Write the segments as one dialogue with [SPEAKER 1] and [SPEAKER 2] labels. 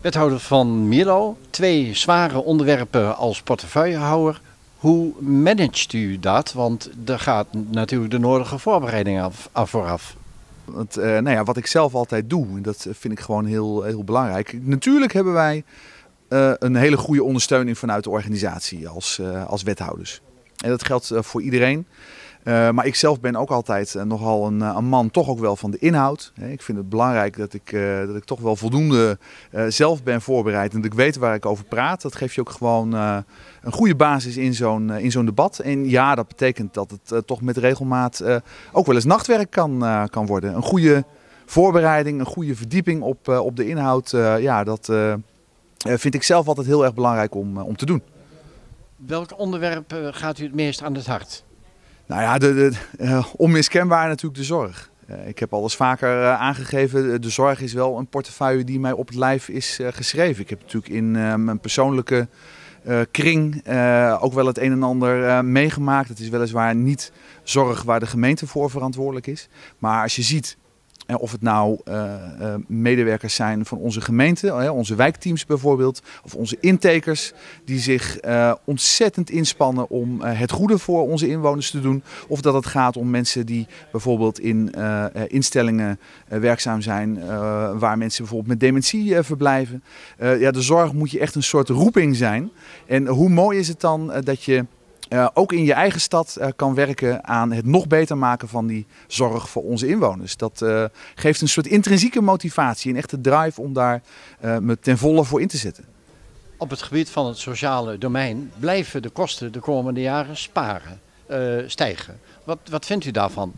[SPEAKER 1] Wethouder van Mierlo, twee zware onderwerpen als portefeuillehouder.
[SPEAKER 2] Hoe managt u dat? Want er gaat natuurlijk de nodige voorbereiding af, vooraf. Het, uh, nou ja, wat ik zelf altijd doe, dat vind ik gewoon heel, heel belangrijk. Natuurlijk hebben wij eh, een hele goede ondersteuning vanuit de organisatie als, eh, als wethouders. En dat geldt voor iedereen. Eh, maar ik zelf ben ook altijd eh, nogal een, eh, een, man, toch ook wel van de inhoud. Ik vind het belangrijk dat ik, dat ik toch wel voldoende zelf ben voorbereid. En dat ik weet waar ik over praat. Dat geeft je ook gewoon een goede basis in zo'n in zo'n debat. En ja, dat betekent dat het toch met regelmaat ook wel eens nachtwerk kan, kan worden. Een goede voorbereiding, een goede verdieping op, op de inhoud. ja, dat vind ik zelf altijd heel erg belangrijk om, om te doen.
[SPEAKER 1] Welk onderwerp gaat u het meest aan het hart?
[SPEAKER 2] Nou ja, de, de eh, onmiskenbaar natuurlijk de zorg. Eh, ik heb alles vaker uh, aangegeven, de zorg is wel een portefeuille die mij op het lijf is geschreven. Ik heb natuurlijk in mijn persoonlijke kring ook wel het een en ander meegemaakt. Het is weliswaar niet zorg waar de gemeente voor verantwoordelijk is. Maar als je ziet eh, of het nou eh, eh, medewerkers zijn van onze gemeente, onze wijkteams bijvoorbeeld, of onze intekers, die zich ontzettend inspannen om het goede voor onze inwoners te doen. Of dat het gaat om mensen die bijvoorbeeld in instellingen werkzaam zijn, waar mensen bijvoorbeeld met dementie verblijven. ja, de zorg moet je echt een soort roeping zijn. En hoe mooi is het dan dat je eh, ook in je eigen stad uh, kan werken aan het nog beter maken van die zorg voor onze inwoners. Dat eh, geeft een soort intrinsieke motivatie, een echte drive om daar me ten volle voor in te zetten.
[SPEAKER 1] Op het gebied van het sociale domein blijven de kosten de komende jaren sparen,
[SPEAKER 2] stijgen. Wat, wat vindt u daarvan?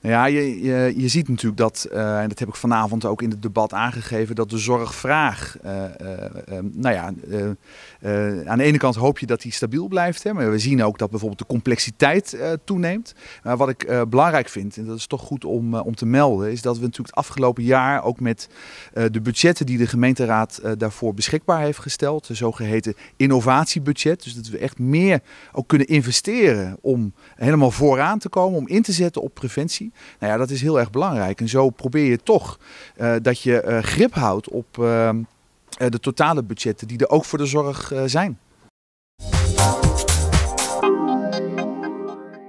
[SPEAKER 2] Nou ja, je, je, je ziet natuurlijk dat, eh, en dat heb ik vanavond ook in het debat aangegeven, dat de zorgvraag, eh, eh, ehm, nou ja, aan de ene kant hoop je dat die stabiel blijft, hè, maar we zien ook dat bijvoorbeeld de complexiteit toeneemt. Maar wat ik belangrijk vind, en dat is toch goed om, om te melden, is dat we natuurlijk het afgelopen jaar ook met de budgetten die de gemeenteraad daarvoor beschikbaar heeft gesteld, de zogeheten innovatiebudget, dus dat we echt meer ook kunnen investeren om helemaal vooraan te komen, om in te zetten op preventie nou ja, dat is heel erg belangrijk. En zo probeer je toch eh, dat je eh, grip houdt op ehm, eh, de totale budgetten die er ook voor de zorg zijn.